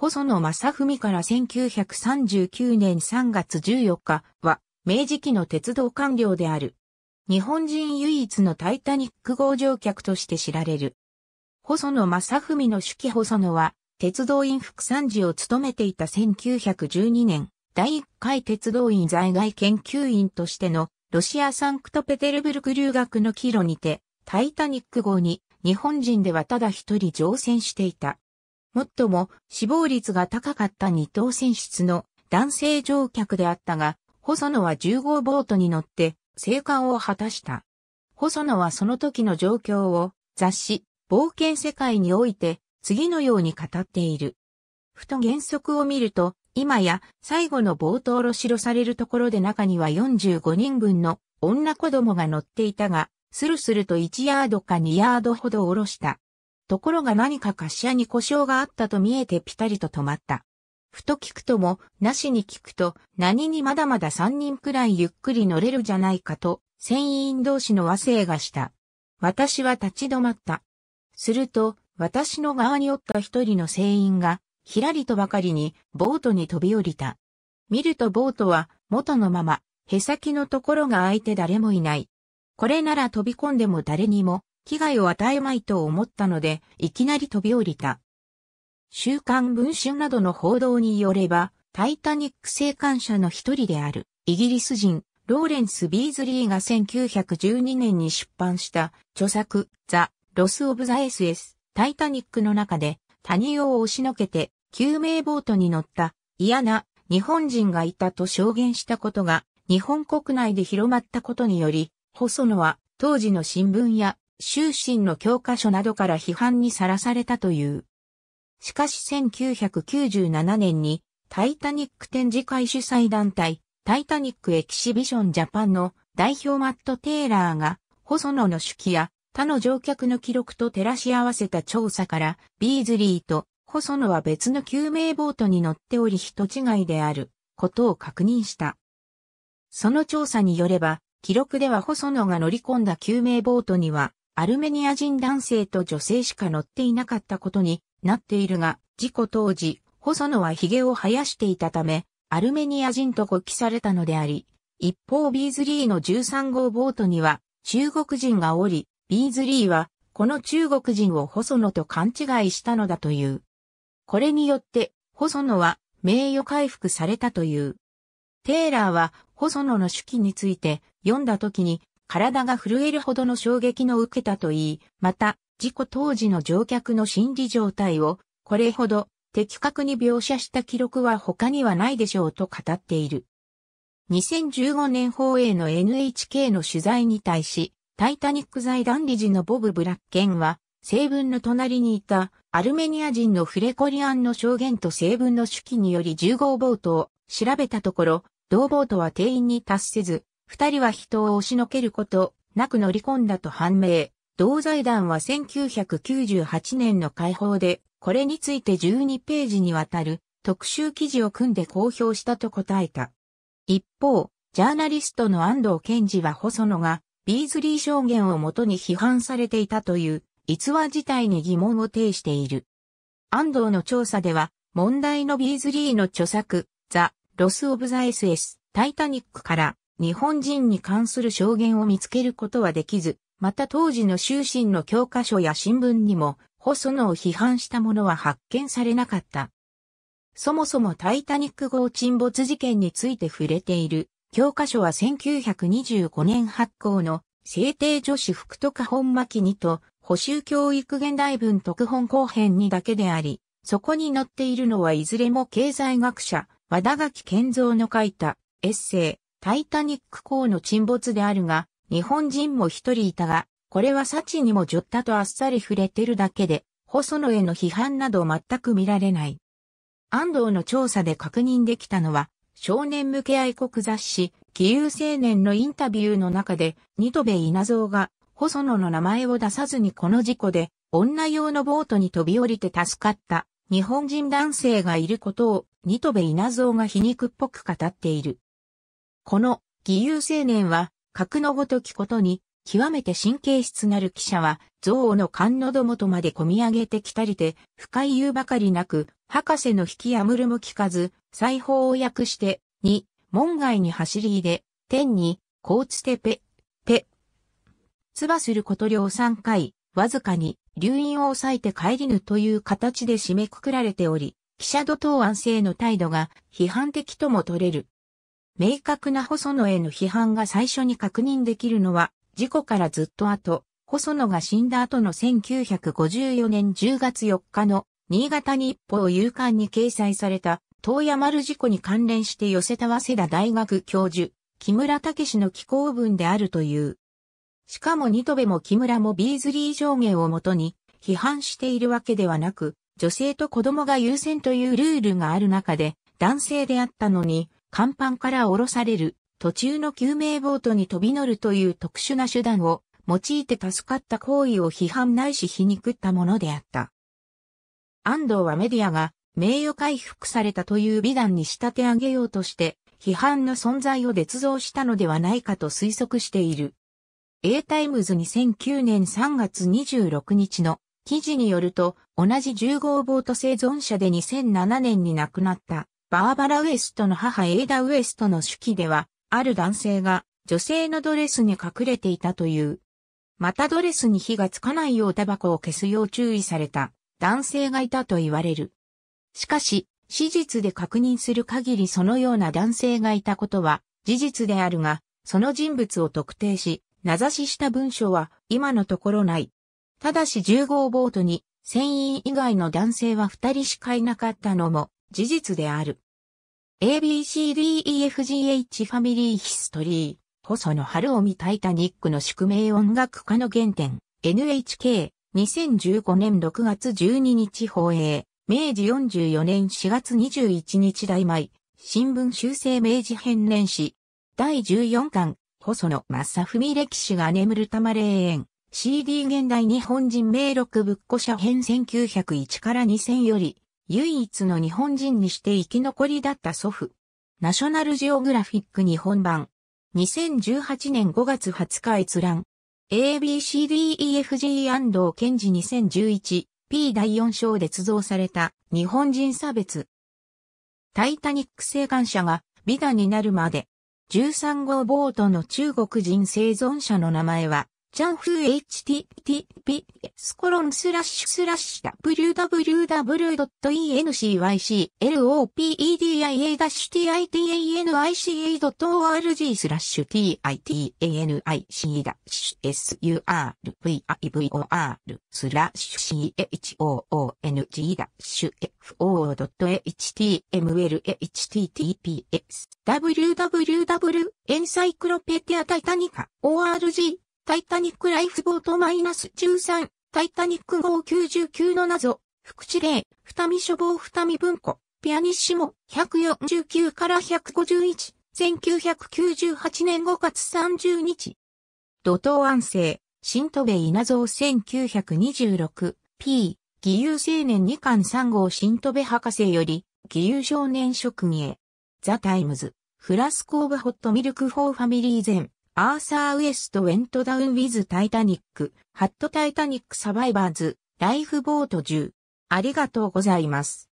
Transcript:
細野正文から1939年3月14日は、明治期の鉄道官僚である。日本人唯一のタイタニック号乗客として知られる。細野正文の手記細野は、鉄道員副参事を務めていた1912年、第1回鉄道員在外研究員としての、ロシアサンクトペテルブルク留学の帰路にて、タイタニック号に、日本人ではただ一人乗船していた。もっとも死亡率が高かった2等船室の男性乗客であったが、細野は10号ボートに乗って生還を果たした。細野はその時の状況を雑誌、冒険世界において次のように語っている。ふと原則を見ると、今や最後のボートろしろされるところで中には45人分の女子供が乗っていたが、スルスルと1ヤードか2ヤードほど下ろした。ところが何か滑車に故障があったと見えてピタリと止まった。ふと聞くとも、なしに聞くと、何にまだまだ三人くらいゆっくり乗れるじゃないかと、船員同士の和声がした。私は立ち止まった。すると、私の側におった一人の船員が、ひらりとばかりに、ボートに飛び降りた。見るとボートは、元のまま、へさきのところが空いて誰もいない。これなら飛び込んでも誰にも、危害を与えまいと思ったので、いきなり飛び降りた。週刊文春などの報道によれば、タイタニック生還者の一人である、イギリス人、ローレンス・ビーズリーが1912年に出版した著作、ザ・ロス・オブ・ザ・エス・エス、タイタニックの中で、谷を押しのけて、救命ボートに乗った嫌な日本人がいたと証言したことが、日本国内で広まったことにより、細野は当時の新聞や終身の教科書などから批判にさらされたという。しかし1997年にタイタニック展示会主催団体タイタニックエキシビションジャパンの代表マット・テイラーが細野の手記や他の乗客の記録と照らし合わせた調査からビーズリーと細野は別の救命ボートに乗っており人違いであることを確認した。その調査によれば記録では細野が乗り込んだ救命ボートにはアルメニア人男性と女性しか乗っていなかったことになっているが、事故当時、細野は髭を生やしていたため、アルメニア人と語記されたのであり、一方ビーズリーの13号ボートには中国人がおり、ビーズリーはこの中国人を細野と勘違いしたのだという。これによって細野は名誉回復されたという。テイラーは細野の手記について読んだ時に体が震えるほどの衝撃の受けたといい、また、事故当時の乗客の心理状態を、これほど的確に描写した記録は他にはないでしょうと語っている。2015年放映の NHK の取材に対し、タイタニック財団理事のボブ・ブラッケンは、成分の隣にいたアルメニア人のフレコリアンの証言と成分の手記により10号ボートを調べたところ、同ボートは定員に達せず、二人は人を押しのけること、なく乗り込んだと判明。同財団は1998年の解放で、これについて12ページにわたる特集記事を組んで公表したと答えた。一方、ジャーナリストの安藤健二は細野がビーズリー証言をもとに批判されていたという逸話自体に疑問を呈している。安藤の調査では、問題のビーズリーの著作、ザ・ロス・オブ・ザ・エス・エス・タイタニックから日本人に関する証言を見つけることはできず、また当時の終身の教科書や新聞にも、細野を批判したものは発見されなかった。そもそもタイタニック号沈没事件について触れている、教科書は1925年発行の、制定女子福徳本巻にと、補修教育現代文特本後編にだけであり、そこに載っているのはいずれも経済学者、和田垣健造の書いたエッセイ、タイタニック号の沈没であるが、日本人も一人いたが、これはサチにもジョッタとあっさり触れてるだけで、細野への批判など全く見られない。安藤の調査で確認できたのは、少年向け愛国雑誌、義勇青年のインタビューの中で、ニトベ稲造が、細野の名前を出さずにこの事故で、女用のボートに飛び降りて助かった、日本人男性がいることを、ニトベ稲造が皮肉っぽく語っている。この義勇青年は、格のごときことに、極めて神経質なる記者は、憎悪の勘のどもとまで込み上げてきたりて、深い言うばかりなく、博士の引きやむるも聞かず、裁縫を訳して、に、門外に走り入れ、天に、こうつてぺ、ぺ。つばすること量3回、わずかに、留飲を抑えて帰りぬという形で締めくくられており、記者と等安静の態度が批判的とも取れる。明確な細野への批判が最初に確認できるのは、事故からずっと後、細野が死んだ後の1954年10月4日の新潟日報夕刊に掲載された、東山丸事故に関連して寄せた早稲田大学教授、木村武の寄稿文であるという。しかもニトベも木村もビーズリー上限をもとに批判しているわけではなく、女性と子供が優先というルールがある中で、男性であったのに、甲板から降ろされる、途中の救命ボートに飛び乗るという特殊な手段を用いて助かった行為を批判ないし皮肉ったものであった。安藤はメディアが名誉回復されたという美談に仕立て上げようとして、批判の存在を捏造したのではないかと推測している。A タイムズ2009年3月26日の記事によると、同じ10号ボート生存者で2007年に亡くなったバーバラ・ウエストの母エイダ・ウエストの手記では、ある男性が女性のドレスに隠れていたという。またドレスに火がつかないようタバコを消すよう注意された男性がいたと言われる。しかし、史実で確認する限りそのような男性がいたことは事実であるが、その人物を特定し、名指しした文章は今のところない。ただし10号ボートに船員以外の男性は2人しかいなかったのも事実である。ABCDEFGH ファミリーヒストリー、細野晴臣タイタニックの宿命音楽家の原点、NHK、2015年6月12日放映、明治44年4月21日大米、新聞修正明治編年史、第14巻、細野正文歴史が眠る玉霊園、CD 現代日本人名録仏庫者編1901から2000より、唯一の日本人にして生き残りだった祖父。ナショナルジオグラフィック日本版。2018年5月20日閲覧。ABCDEFG& 安藤健治 2011P 第4章で鋳造された日本人差別。タイタニック生還者が美談になるまで。13号ボートの中国人生存者の名前は、チャンフー HTTPS コロンスラッシュスラッシュ www.encyclopedia-titanIca.org スラッシュ titanic-survivor スラッシュ chong-fo.html.https www.encyclopedia-titanica.org タイタニックライフボートマイナス13タイタニック号99の謎、福知霊、二見書房二見文庫、ピアニッシモ、149から151、1998年5月30日。土頭安政、新戸部稲造 1926P、義勇青年二巻三号新戸部博士より、義勇少年職議へ。ザ・タイムズ、フラスコーブホットミルクフォーファミリーゼン。アーサー・ウエスト・ウェント・ダウン・ウィズ・タイタニック、ハット・タイタニック・サバイバーズ、ライフボート10。ありがとうございます。